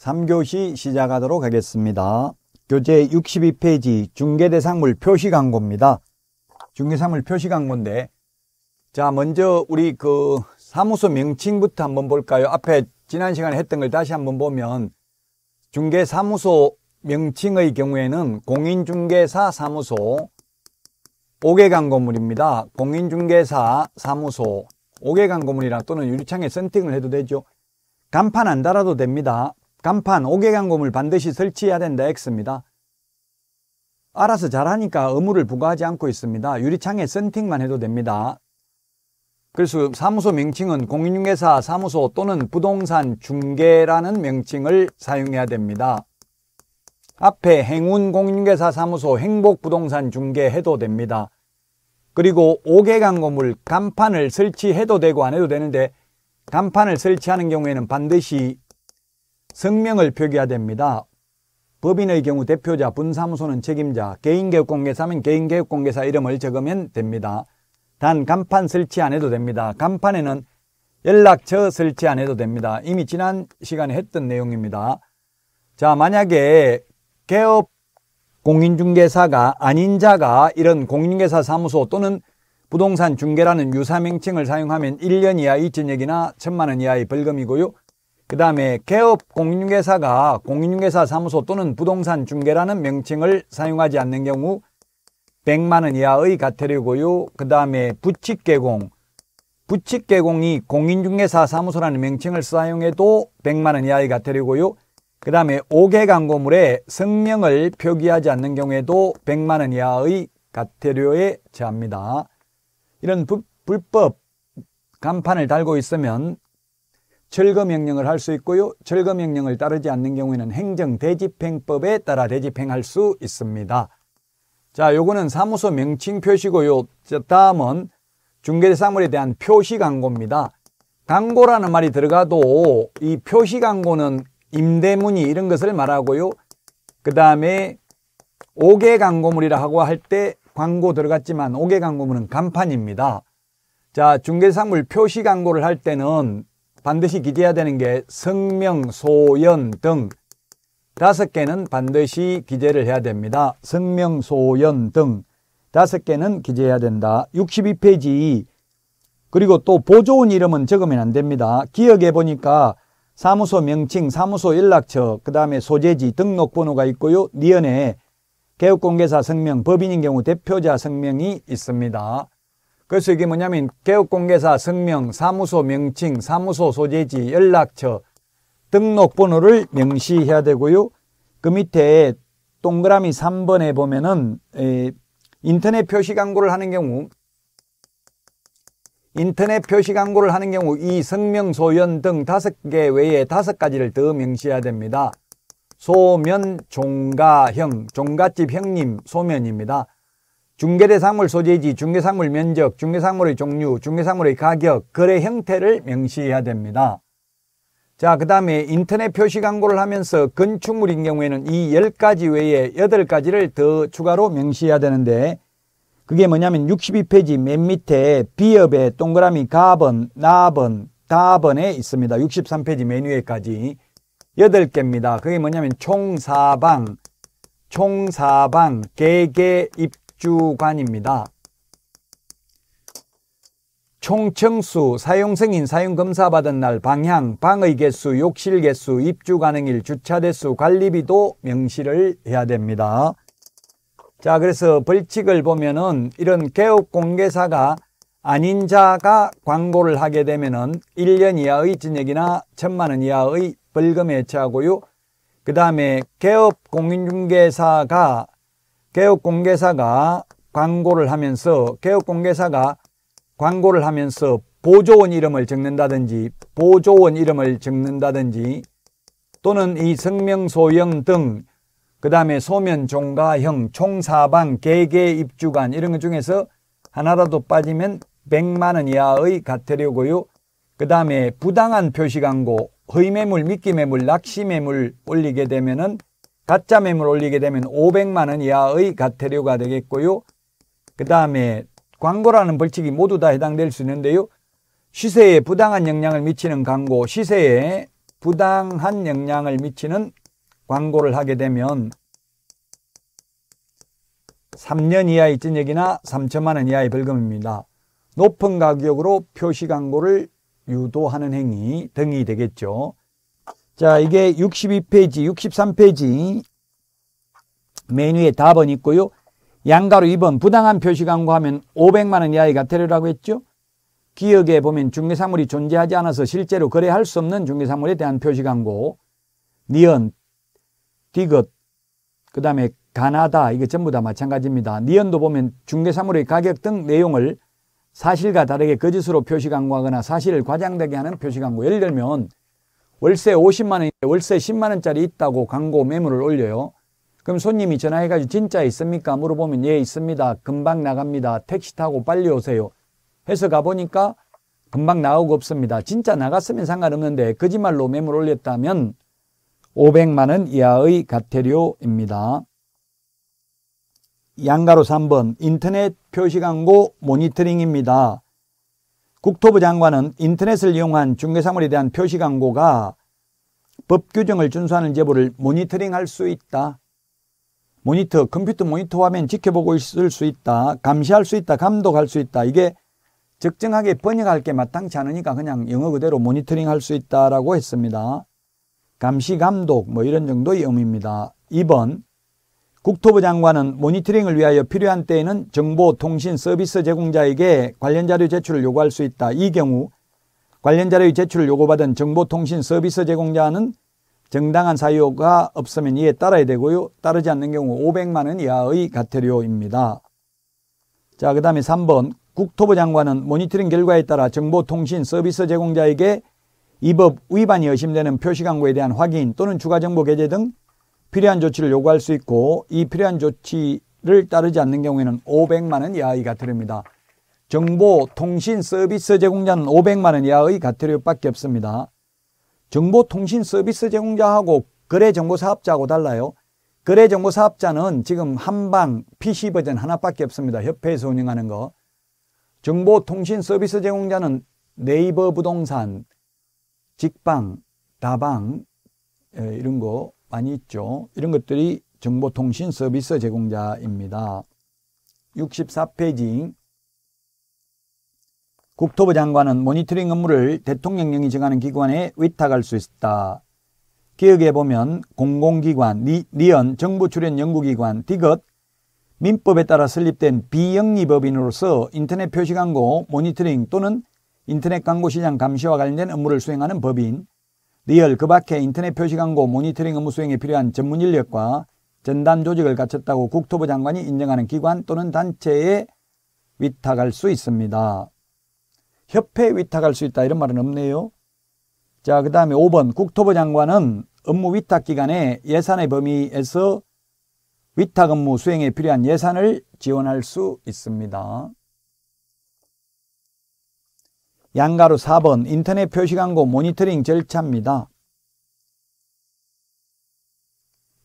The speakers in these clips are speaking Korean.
3교시 시작하도록 하겠습니다. 교재 62페이지 중개대상물 표시 광고입니다. 중개상물 표시 광고인데 자 먼저 우리 그 사무소 명칭부터 한번 볼까요? 앞에 지난 시간에 했던 걸 다시 한번 보면 중개사무소 명칭의 경우에는 공인중개사 사무소 5개 광고물입니다. 공인중개사 사무소 5개 광고물이라 또는 유리창에 선팅을 해도 되죠. 간판 안 달아도 됩니다. 간판 5개 광고물 반드시 설치해야 된다 X입니다. 알아서 잘하니까 의무를 부과하지 않고 있습니다. 유리창에 선팅만 해도 됩니다. 그래서 사무소 명칭은 공인중개사 사무소 또는 부동산 중개라는 명칭을 사용해야 됩니다. 앞에 행운 공인중개사 사무소 행복 부동산 중개 해도 됩니다. 그리고 5개 광고물 간판을 설치해도 되고 안 해도 되는데 간판을 설치하는 경우에는 반드시 성명을 표기해야 됩니다. 법인의 경우 대표자, 분사무소는 책임자, 개인개혁공개사면 개인개혁공개사 이름을 적으면 됩니다. 단 간판 설치 안 해도 됩니다. 간판에는 연락처 설치 안 해도 됩니다. 이미 지난 시간에 했던 내용입니다. 자 만약에 개업 공인중개사가 아닌 자가 이런 공인중개사 사무소 또는 부동산 중개라는 유사 명칭을 사용하면 1년 이하 2천억이나 천만원 이하의 벌금이고요. 그 다음에 개업 공인중개사가 공인중개사 사무소 또는 부동산 중개라는 명칭을 사용하지 않는 경우 100만원 이하의 과태료고요. 그 다음에 부칙개공. 부칙개공이 공인중개사 사무소라는 명칭을 사용해도 100만원 이하의 과태료고요. 그 다음에 5개 광고물에 성명을 표기하지 않는 경우에도 100만원 이하의 과태료에 처합니다. 이런 부, 불법 간판을 달고 있으면 철거 명령을 할 수 있고요. 철거 명령을 따르지 않는 경우에는 행정 대집행법에 따라 대집행할 수 있습니다. 자, 요거는 사무소 명칭 표시고요. 다음은 중개사물에 대한 표시 광고입니다. 광고라는 말이 들어가도 이 표시 광고는 임대문이 이런 것을 말하고요. 그 다음에 오개 광고물이라 고할 때 광고 들어갔지만 오개 광고물은 간판입니다. 자, 중개사물 표시 광고를 할 때는 반드시 기재해야 되는 게 성명, 소연 등 다섯 개는 반드시 기재를 해야 됩니다. 성명, 소연 등 다섯 개는 기재해야 된다. 62페이지 그리고 또 보조원 이름은 적으면 안 됩니다. 기억해 보니까 사무소 명칭, 사무소 연락처, 그 다음에 소재지 등록번호가 있고요. 니은에 개업공개사 성명, 법인인 경우 대표자 성명이 있습니다. 그래서 이게 뭐냐면 개업공개사 성명, 사무소 명칭, 사무소 소재지, 연락처, 등록번호를 명시해야 되고요. 그 밑에 동그라미 3번에 보면은 인터넷 표시 광고를 하는 경우 인터넷 표시 광고를 하는 경우 이 성명, 소연 등 다섯 개 외에 다섯 가지를 더 명시해야 됩니다. 소면, 종가형, 종갓집 형님, 소면입니다. 중개대상물 소재지, 중개상물 면적, 중개상물의 종류, 중개상물의 가격, 거래 형태를 명시해야 됩니다. 자, 그 다음에 인터넷 표시 광고를 하면서 건축물인 경우에는 이 10가지 외에 8가지를 더 추가로 명시해야 되는데 그게 뭐냐면 62페이지 맨 밑에 비업의 동그라미 가번, 나번, 다번에 있습니다. 63페이지 맨 위에까지 8개입니다. 그게 뭐냐면 총사방, 총사방, 개개, 입, 주관입니다. 총청수, 사용승인, 사용검사 받은 날, 방향, 방의 개수, 욕실 개수, 입주 가능일, 주차 대수, 관리비도 명시를 해야 됩니다. 자, 그래서 벌칙을 보면은 이런 개업 공개사가 아닌 자가 광고를 하게 되면은 1년 이하의 징역이나 1 천만 원 이하의 벌금에 처하고요. 그 다음에 개업 공인중개사가 개업공개사가 광고를 하면서 개업공개사가 광고를 하면서 보조원 이름을 적는다든지 보조원 이름을 적는다든지 또는 이 성명소형 등 그 다음에 소면, 종가형, 총사방, 개개 입주간 이런 것 중에서 하나라도 빠지면 100만원 이하의 가태료고요. 그 다음에 부당한 표시광고, 허위매물, 미끼매물, 낚시매물 올리게 되면은 가짜 매물 올리게 되면 500만원 이하의 과태료가 되겠고요. 그 다음에 광고라는 벌칙이 모두 다 해당될 수 있는데요. 시세에 부당한 영향을 미치는 광고, 시세에 부당한 영향을 미치는 광고를 하게 되면 3년 이하의 징역이나 3천만 원 이하의 벌금입니다. 높은 가격으로 표시 광고를 유도하는 행위 등이 되겠죠. 자, 이게 62페이지, 63페이지 메뉴에 답은 있고요. 양가로 2번 부당한 표시 광고하면 500만 원 이하의 과태료라고 했죠. 기억에 보면 중개사물이 존재하지 않아서 실제로 거래할 수 없는 중개사물에 대한 표시 광고, 니언, 디귿, 그 다음에 가나다 이거 전부 다 마찬가지입니다. 니언도 보면 중개사물의 가격 등 내용을 사실과 다르게 거짓으로 표시 광고하거나 사실을 과장되게 하는 표시 광고 예를 들면 월세 50만 원인데 월세 10만 원짜리 있다고 광고 매물을 올려요. 그럼 손님이 전화해가지고 진짜 있습니까? 물어보면 예 있습니다. 금방 나갑니다. 택시 타고 빨리 오세요. 해서 가보니까 금방 나오고 없습니다. 진짜 나갔으면 상관없는데 거짓말로 매물 올렸다면 500만 원 이하의 가태료입니다. 양가로 3번 인터넷 표시 광고 모니터링입니다. 국토부 장관은 인터넷을 이용한 중개사물에 대한 표시 광고가 법 규정을 준수하는 제보를 모니터링할 수 있다. 모니터, 컴퓨터 모니터 화면 지켜보고 있을 수 있다. 감시할 수 있다. 감독할 수 있다. 이게 적정하게 번역할 게 마땅치 않으니까 그냥 영어 그대로 모니터링 할 수 있다라고 했습니다. 감시, 감독 뭐 이런 정도의 의미입니다. 2번 국토부 장관은 모니터링을 위하여 필요한 때에는 정보통신 서비스 제공자에게 관련 자료 제출을 요구할 수 있다. 이 경우 관련 자료의 제출을 요구받은 정보통신 서비스 제공자는 정당한 사유가 없으면 이에 따라야 되고요. 따르지 않는 경우 500만 원 이하의 과태료입니다. 자, 그 다음에 3번 국토부 장관은 모니터링 결과에 따라 정보통신 서비스 제공자에게 이 법 위반이 의심되는 표시 광고에 대한 확인 또는 추가 정보 게재 등 필요한 조치를 요구할 수 있고 이 필요한 조치를 따르지 않는 경우에는 500만 원 이하의 과태료입니다. 정보, 통신, 서비스 제공자는 500만 원 이하의 과태료밖에 없습니다. 정보, 통신, 서비스 제공자하고 거래 정보 사업자하고 달라요. 거래 정보 사업자는 지금 한방 PC 버전 하나밖에 없습니다. 협회에서 운영하는 거. 정보, 통신, 서비스 제공자는 네이버 부동산, 직방, 다방 이런 거 많이 있죠. 이런 것들이 정보통신 서비스 제공자입니다. 64페이지 국토부 장관은 모니터링 업무를 대통령령이 정하는 기관에 위탁할 수 있다. 기억해 보면 공공기관, 리, 언 정부 출연 연구기관, 디귿, 민법에 따라 설립된 비영리법인으로서 인터넷 표시광고 모니터링 또는 인터넷 광고 시장 감시와 관련된 업무를 수행하는 법인, 리얼 그 밖에 인터넷 표시 광고 모니터링 업무 수행에 필요한 전문 인력과 전담 조직을 갖췄다고 국토부 장관이 인정하는 기관 또는 단체에 위탁할 수 있습니다. 협회에 위탁할 수 있다 이런 말은 없네요. 자, 그 다음에 5번 국토부 장관은 업무 위탁 기관의 예산의 범위에서 위탁 업무 수행에 필요한 예산을 지원할 수 있습니다. 양가루 4번 인터넷 표시 광고 모니터링 절차입니다.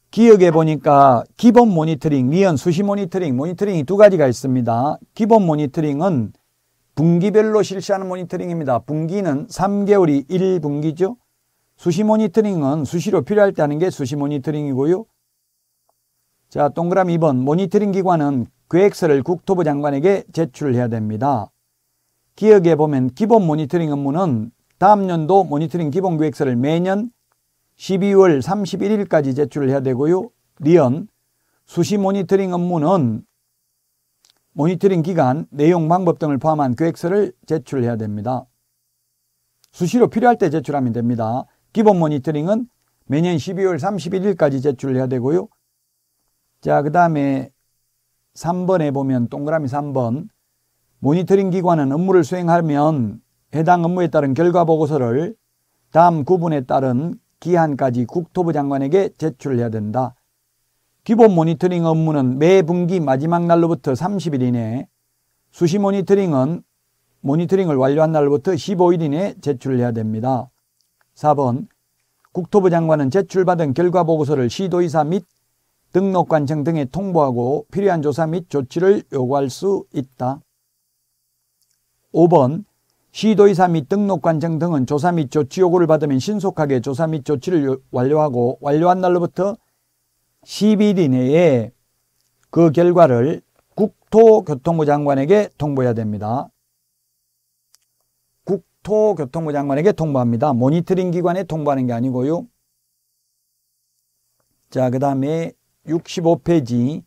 기억해 보니까 기본 모니터링, 미연 수시 모니터링, 모니터링이 두 가지가 있습니다. 기본 모니터링은 분기별로 실시하는 모니터링입니다. 분기는 3개월이 1분기죠. 수시 모니터링은 수시로 필요할 때 하는 게 수시 모니터링이고요. 자, 동그라미 2번 모니터링 기관은 계획서를 그 국토부 장관에게 제출해야 됩니다. 기억해 보면 기본 모니터링 업무는 다음 연도 모니터링 기본 계획서를 매년 12월 31일까지 제출을 해야 되고요. 리언 수시 모니터링 업무는 모니터링 기간, 내용 방법 등을 포함한 계획서를 제출해야 됩니다. 수시로 필요할 때 제출하면 됩니다. 기본 모니터링은 매년 12월 31일까지 제출해야 되고요. 자, 그 다음에 3번에 보면 동그라미 3번 모니터링 기관은 업무를 수행하면 해당 업무에 따른 결과 보고서를 다음 구분에 따른 기한까지 국토부 장관에게 제출해야 된다. 기본 모니터링 업무는 매 분기 마지막 날로부터 30일 이내에 수시 모니터링은 모니터링을 완료한 날로부터 15일 이내에 제출해야 됩니다. 4번 국토부 장관은 제출받은 결과 보고서를 시도이사및 등록관청 등에 통보하고 필요한 조사 및 조치를 요구할 수 있다. 5번 시도의사 및 등록관청 등은 조사 및 조치 요구를 받으면 신속하게 조사 및 조치를 완료하고 완료한 날로부터 10일 이내에 그 결과를 국토교통부 장관에게 통보해야 됩니다. 국토교통부 장관에게 통보합니다. 모니터링 기관에 통보하는 게 아니고요. 자, 그 다음에 65페이지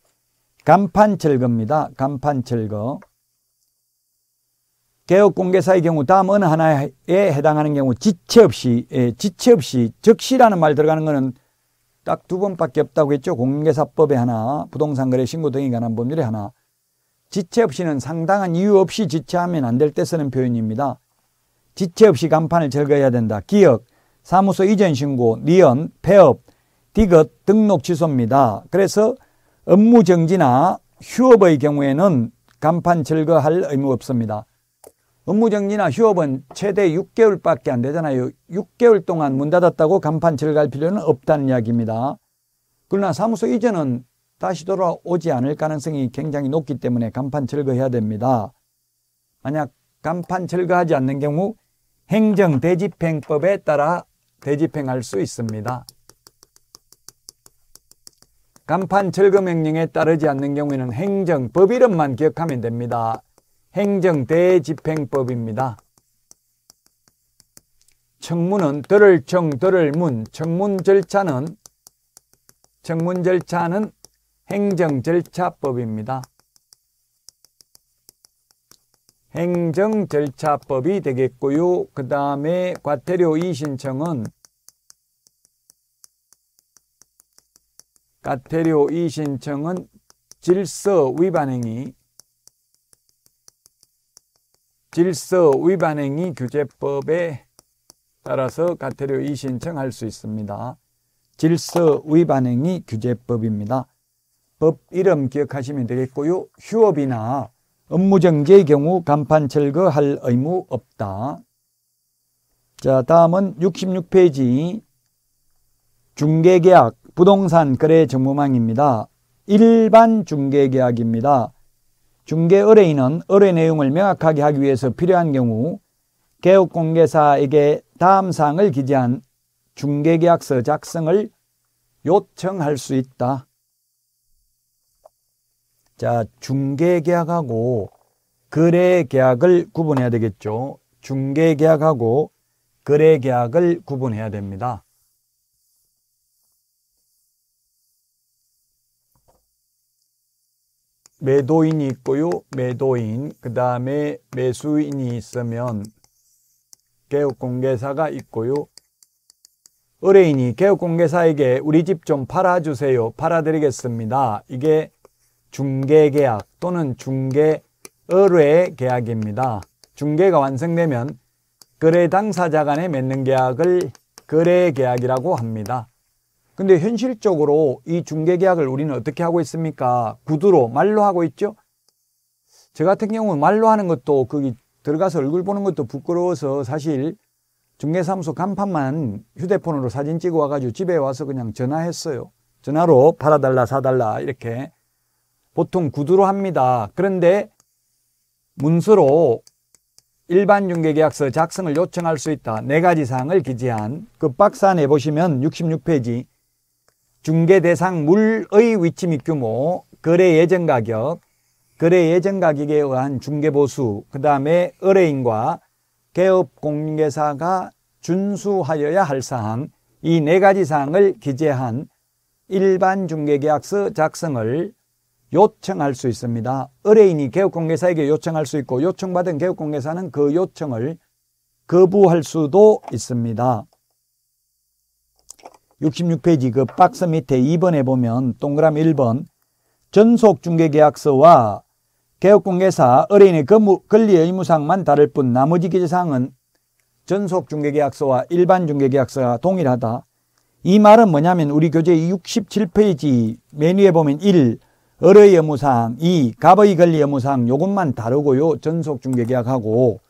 간판 철거입니다. 간판 철거. 개업 공개사의 경우 다음 어느 하나에 해당하는 경우 지체 없이 예, 지체 없이 적시라는 말 들어가는 거는 딱 두 번밖에 없다고 했죠. 공개사법에 하나, 부동산 거래 신고 등에 관한 법률에 하나. 지체 없이는 상당한 이유 없이 지체하면 안 될 때 쓰는 표현입니다. 지체 없이 간판을 제거해야 된다. 기억, 사무소 이전 신고, 리언, 폐업, 디귿 등록 취소입니다. 그래서 업무 정지나 휴업의 경우에는 간판 제거할 의무 없습니다. 업무정지나 휴업은 최대 6개월밖에 안 되잖아요. 6개월 동안 문 닫았다고 간판 절갈 필요는 없다는 이야기입니다. 그러나 사무소 이전은 다시 돌아오지 않을 가능성이 굉장히 높기 때문에 간판 철거해야 됩니다. 만약 간판 철거하지 않는 경우 행정 대집행법에 따라 대집행할 수 있습니다. 간판 철거 명령에 따르지 않는 경우에는 행정 법 이름만 기억하면 됩니다. 행정대집행법입니다. 청문은 들을 청, 들을 문, 청문 절차는 청문 절차는 행정 절차법입니다. 행정 절차법이 되겠고요. 그 다음에 과태료 이신청은 과태료 이신청은 질서 위반 행위 질서 위반 행위 규제법에 따라서 과태료 이신청할 수 있습니다. 질서 위반 행위 규제법입니다. 법 이름 기억하시면 되겠고요. 휴업이나 업무정지의 경우 간판 철거할 의무 없다. 자 다음은 66페이지 중개계약 부동산 거래 정보망입니다. 일반 중개계약입니다. 중개 의뢰인은 의뢰 내용을 명확하게 하기 위해서 필요한 경우 개업공개사에게 다음 사항을 기재한 중개계약서 작성을 요청할 수 있다. 자, 중개계약하고 거래계약을 구분해야 되겠죠. 중개계약하고 거래계약을 구분해야 됩니다. 매도인이 있고요. 매도인. 그 다음에 매수인이 있으면 개업공개사가 있고요. 의뢰인이 개업공개사에게 우리 집 좀 팔아주세요. 팔아드리겠습니다. 이게 중개계약 또는 중개의뢰 계약입니다. 중개가 완성되면 거래 당사자 간에 맺는 계약을 거래 계약이라고 합니다. 근데 현실적으로 이 중개 계약을 우리는 어떻게 하고 있습니까? 구두로 말로 하고 있죠. 저 같은 경우는 말로 하는 것도 거기 들어가서 얼굴 보는 것도 부끄러워서 사실 중개사무소 간판만 휴대폰으로 사진 찍어 와가지고 집에 와서 그냥 전화했어요. 전화로 팔아달라 사달라 이렇게 보통 구두로 합니다. 그런데 문서로 일반 중개계약서 작성을 요청할 수 있다. 네 가지 사항을 기재한 그박사에보시면 66페이지 중개 대상 물의 위치 및 규모, 거래 예정 가격, 거래 예정 가격에 의한 중개 보수, 그 다음에 의뢰인과 개업 공개사가 준수하여야 할 사항, 이 네 가지 사항을 기재한 일반 중개계약서 작성을 요청할 수 있습니다. 의뢰인이 개업공개사에게 요청할 수 있고 요청받은 개업공개사는 그 요청을 거부할 수도 있습니다. 66페이지 그 박스 밑에 2번에 보면 동그라미 1번 전속 중개계약서와 개업공개사 의뢰인의 권리 의무상만 다를 뿐 나머지 기재사항은 전속 중개계약서와 일반 중개계약서가 동일하다. 이 말은 뭐냐면 우리 교재 67페이지 메뉴에 보면 1. 의뢰의 의무사항 2. 갑의 권리 의무사항 요것만 다르고요. 전속 중개계약하고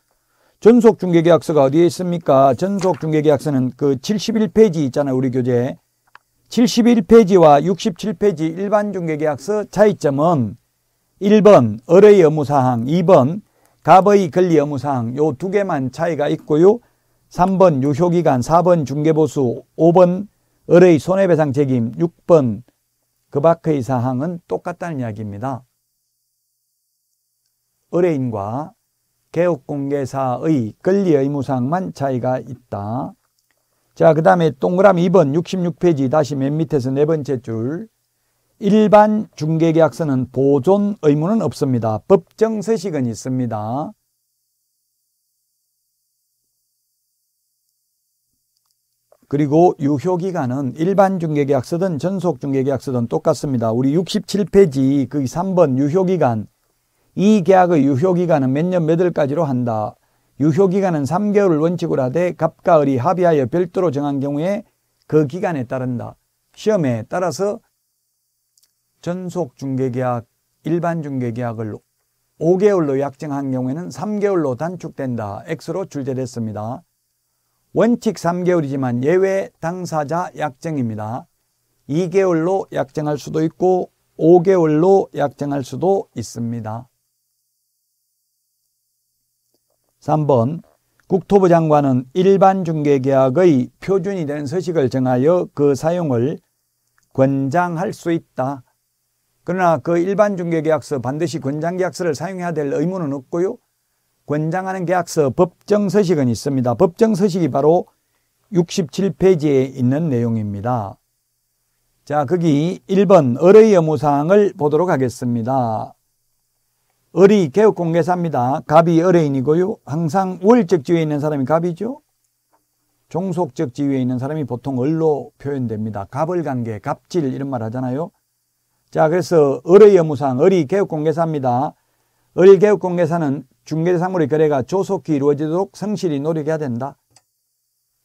전속 중개계약서가 어디에 있습니까? 전속 중개계약서는 그 71페이지 있잖아요. 우리 교재. 71페이지와 67페이지 일반 중개계약서 차이점은 1번 을의 의무사항, 2번 갑의 권리 의무사항 요 두 개만 차이가 있고요. 3번 유효기간, 4번 중개보수, 5번 을의 손해배상 책임, 6번 그 밖의 사항은 똑같다는 이야기입니다. 의뢰인과 개업공개사의 권리 의무상만 차이가 있다. 자, 그 다음에 동그라미 2번 66페이지 다시 맨 밑에서 네 번째 줄. 일반 중개계약서는 보존 의무는 없습니다. 법정 서식은 있습니다. 그리고 유효기간은 일반 중개계약서든 전속중개계약서든 똑같습니다. 우리 67페이지 그 3번 유효기간 이 계약의 유효기간은 몇 년몇 월까지로 한다. 유효기간은 3개월을 원칙으로 하되 갑과 을이 합의하여 별도로 정한 경우에 그 기간에 따른다. 시험에 따라서 전속 중개계약, 일반 중개계약을 5개월로 약정한 경우에는 3개월로 단축된다. X로 출제됐습니다. 원칙 3개월이지만 예외 당사자 약정입니다. 2개월로 약정할 수도 있고 5개월로 약정할 수도 있습니다. 3번 국토부 장관은 일반 중개계약의 표준이 된 서식을 정하여 그 사용을 권장할 수 있다. 그러나 그 일반 중개계약서 반드시 권장계약서를 사용해야 될 의무는 없고요. 권장하는 계약서 법정 서식은 있습니다. 법정 서식이 바로 67페이지에 있는 내용입니다. 자, 거기 1번 어뢰의 의무사항을 보도록 하겠습니다. 어리 개업공개사입니다. 갑이 어해인이고요 항상 월적 지위에 있는 사람이 갑이죠. 종속적 지위에 있는 사람이 보통 을로 표현됩니다. 갑을 관계, 갑질 이런 말 하잖아요. 자, 그래서 을의 여무상, 어리 개업공개사입니다. 어리 개업공개사는 중개대상물의 거래가 조속히 이루어지도록 성실히 노력해야 된다.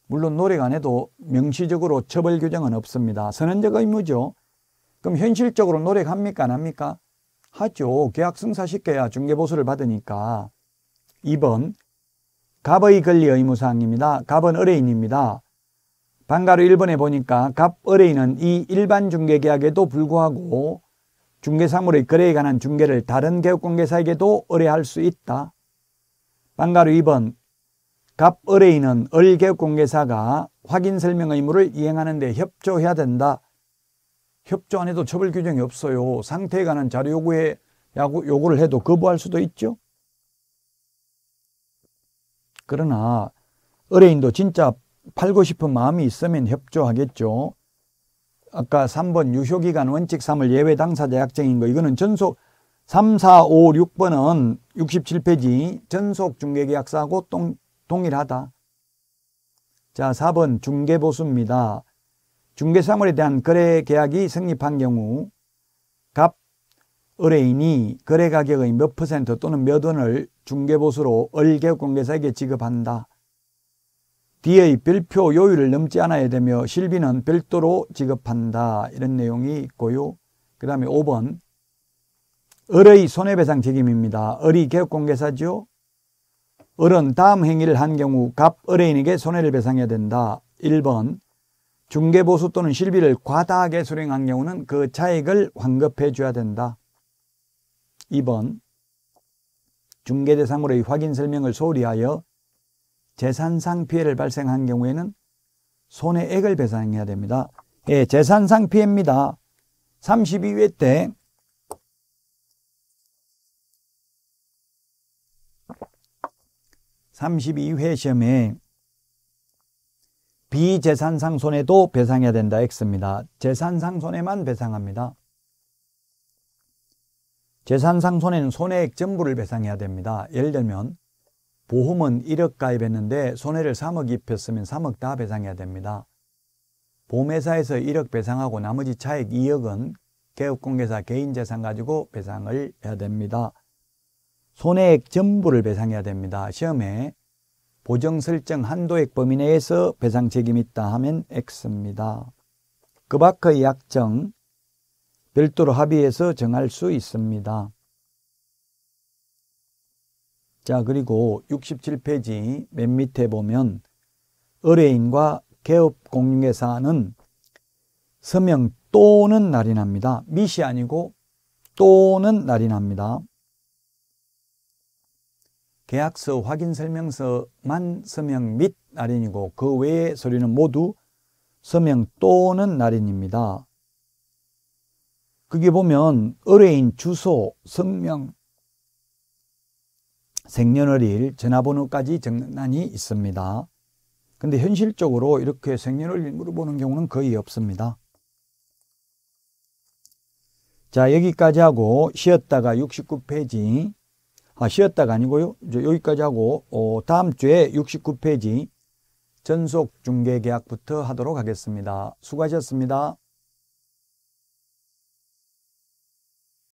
물론 노력 안 해도 명시적으로 처벌 규정은 없습니다. 선언적 의무죠. 그럼 현실적으로 노력합니까? 안 합니까? 하죠. 계약 승사시켜야 중개보수를 받으니까. 2번 갑의 권리 의무사항입니다. 갑은 의뢰인입니다. 반가로 1번에 보니까 갑 의뢰인은 이 일반 중개계약에도 불구하고 중개사물의 거래에 관한 중개를 다른 개업공개사에게도 의뢰할 수 있다. 반가로 2번 갑 의뢰인은 을개업공개사가 확인 설명 의무를 이행하는 데 협조해야 된다. 협조 안 해도 처벌 규정이 없어요. 상태에 관한 자료 요구에 야구, 요구를 해도 거부할 수도 있죠. 그러나 의뢰인도 진짜 팔고 싶은 마음이 있으면 협조하겠죠. 아까 3번 유효기간 원칙 3을 예외 당사자 약정인 거 이거는 전속 3, 4, 5, 6번은 67페이지 전속 중개계약서하고 동, 동일하다. 자, 4번 중개보수입니다. 중개사물에 대한 거래 계약이 성립한 경우 갑 의뢰인이 거래 가격의 몇 퍼센트 또는 몇 원을 중개보수로 을계약 공개사에게 지급한다. D의 별표 요율을 넘지 않아야 되며 실비는 별도로 지급한다. 이런 내용이 있고요. 그 다음에 5번 을의 손해배상 책임입니다. 을이 개업공개사죠. 을은 다음 행위를 한 경우 갑 의뢰인에게 손해를 배상해야 된다. 1번 중개보수 또는 실비를 과다하게 수령한 경우는 그 차액을 환급해 줘야 된다. 2번 중개 대상으로의 확인 설명을 소홀히 하여 재산상 피해를 발생한 경우에는 손해액을 배상해야 됩니다. 예, 재산상 피해입니다. 32회 때3 2회 시험에 비재산상 손해도 배상해야 된다 X입니다. 재산상 손해만 배상합니다. 재산상 손해는 손해액 전부를 배상해야 됩니다. 예를 들면 보험은 1억 가입했는데 손해를 3억 입혔으면 3억 다 배상해야 됩니다. 보험회사에서 1억 배상하고 나머지 차액 2억은 개업공개사 개인재산 가지고 배상을 해야 됩니다. 손해액 전부를 배상해야 됩니다. 시험에 보정 설정 한도액 범위 내에서 배상 책임이 있다 하면 X입니다. 그 밖의 약정 별도로 합의해서 정할 수 있습니다. 자 그리고 67페이지 맨 밑에 보면 의뢰인과 개업 공인회사는 서명 또는 날인합니다. 미시 아니고 또는 날인합니다. 계약서 확인 설명서만 서명 및 날인이고 그 외의 서류는 모두 서명 또는 날인입니다. 그게 보면 의뢰인 주소, 성명, 생년월일, 전화번호까지 정난이 있습니다. 근데 현실적으로 이렇게 생년월일 물어보는 경우는 거의 없습니다. 자, 여기까지 하고 쉬었다가 69페이지 아, 쉬었다가 아니고요. 이제 여기까지 하고 어, 다음 주에 69페이지 전속 중개 계약부터 하도록 하겠습니다. 수고하셨습니다.